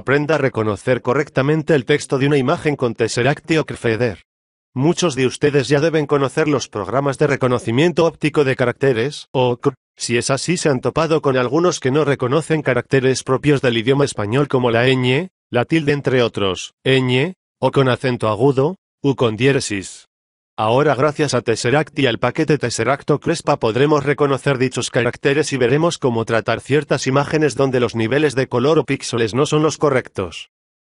Aprenda a reconocer correctamente el texto de una imagen con Tesseract o Crfeder. Muchos de ustedes ya deben conocer los programas de reconocimiento óptico de caracteres, o CR. Si es así, se han topado con algunos que no reconocen caracteres propios del idioma español como la ñ, la tilde entre otros, ñ, o con acento agudo, u con diéresis. Ahora gracias a Tesseract y al paquete Tesseracto Crespa podremos reconocer dichos caracteres y veremos cómo tratar ciertas imágenes donde los niveles de color o píxeles no son los correctos.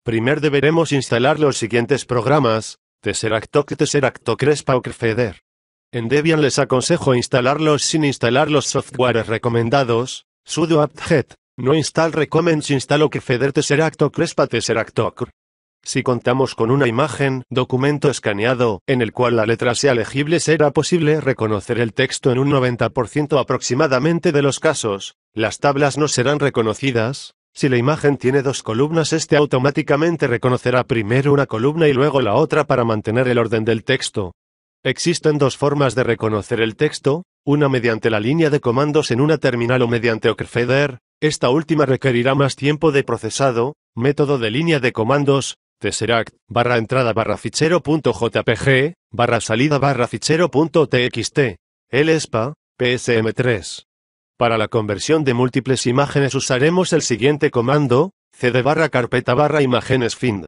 Primer deberemos instalar los siguientes programas, Tesseract Tesseracto Crespa o Crfeder. En Debian les aconsejo instalarlos sin instalar los softwares recomendados, sudo apt-get, no install recommends instalo o Tesseract Tesseracto Crespa tesseract si contamos con una imagen, documento escaneado, en el cual la letra sea legible será posible reconocer el texto en un 90% aproximadamente de los casos. Las tablas no serán reconocidas. Si la imagen tiene dos columnas, este automáticamente reconocerá primero una columna y luego la otra para mantener el orden del texto. Existen dos formas de reconocer el texto, una mediante la línea de comandos en una terminal o mediante OCRFEDER, esta última requerirá más tiempo de procesado, método de línea de comandos, Tesseract, barra entrada barra jpg, barra salida barra fichero.txt. LSPA, PSM3. Para la conversión de múltiples imágenes usaremos el siguiente comando, cd barra carpeta barra imágenes find.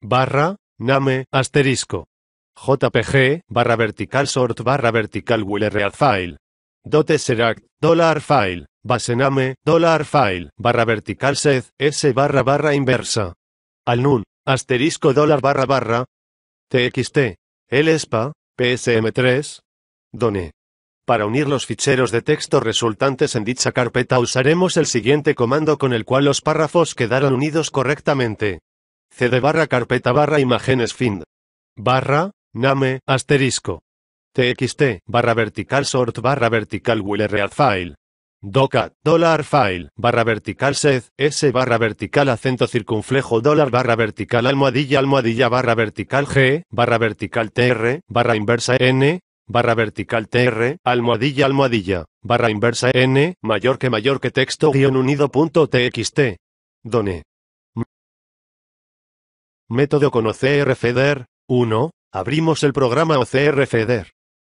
Barra, name, asterisco. jpg, barra vertical sort barra vertical will file. Tesseract, dollar file, base name, dollar file, barra vertical set, s barra barra inversa. Al nun, asterisco dólar barra barra txt lspa e psm3 done. Para unir los ficheros de texto resultantes en dicha carpeta usaremos el siguiente comando con el cual los párrafos quedarán unidos correctamente. cd barra carpeta barra imágenes find barra name asterisco txt barra vertical sort barra vertical will file docat, dólar file, barra vertical sed, s barra vertical acento circunflejo dólar barra vertical almohadilla almohadilla barra vertical g, barra vertical tr, barra inversa n, barra vertical tr, almohadilla almohadilla, barra inversa n, mayor que mayor que texto guión unido punto txt. Done. Método con OCR FEDER, 1, abrimos el programa OCR FEDER.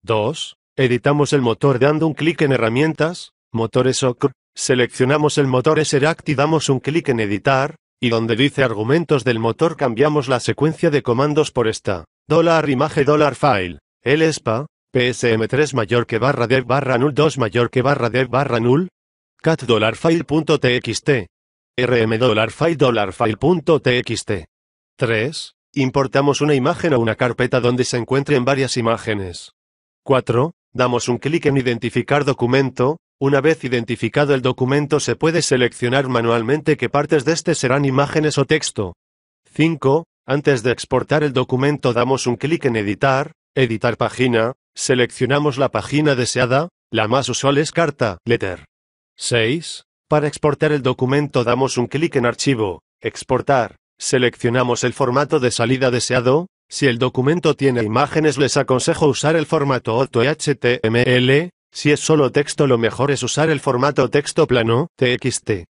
2, editamos el motor dando un clic en herramientas, Motores OCR. seleccionamos el motor SRACT y damos un clic en editar, y donde dice argumentos del motor cambiamos la secuencia de comandos por esta, $image $file, espa, psm3 mayor que barra dev barra null 2 mayor que barra dev barra null, cat $file.txt, rm $file $file.txt. 3. Importamos una imagen o una carpeta donde se encuentren varias imágenes. 4. Damos un clic en identificar documento, una vez identificado el documento se puede seleccionar manualmente qué partes de este serán imágenes o texto. 5. Antes de exportar el documento damos un clic en Editar, Editar página, seleccionamos la página deseada, la más usual es Carta, Letter. 6. Para exportar el documento damos un clic en Archivo, Exportar, seleccionamos el formato de salida deseado, si el documento tiene imágenes les aconsejo usar el formato HTML, si es solo texto lo mejor es usar el formato texto plano, TXT.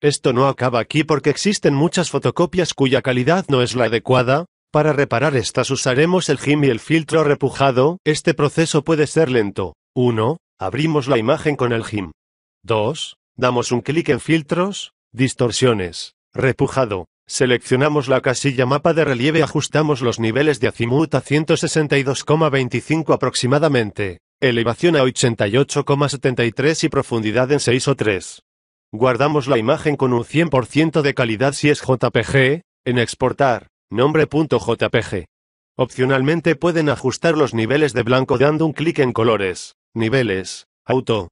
Esto no acaba aquí porque existen muchas fotocopias cuya calidad no es la adecuada, para reparar estas usaremos el GIM y el filtro repujado, este proceso puede ser lento. 1. Abrimos la imagen con el GIM. 2. Damos un clic en filtros, distorsiones, repujado. Seleccionamos la casilla mapa de relieve, ajustamos los niveles de azimut a 162,25 aproximadamente. Elevación a 88,73 y profundidad en 6 o 3. Guardamos la imagen con un 100% de calidad si es JPG, en exportar, nombre.jpg. Opcionalmente pueden ajustar los niveles de blanco dando un clic en colores, niveles, auto,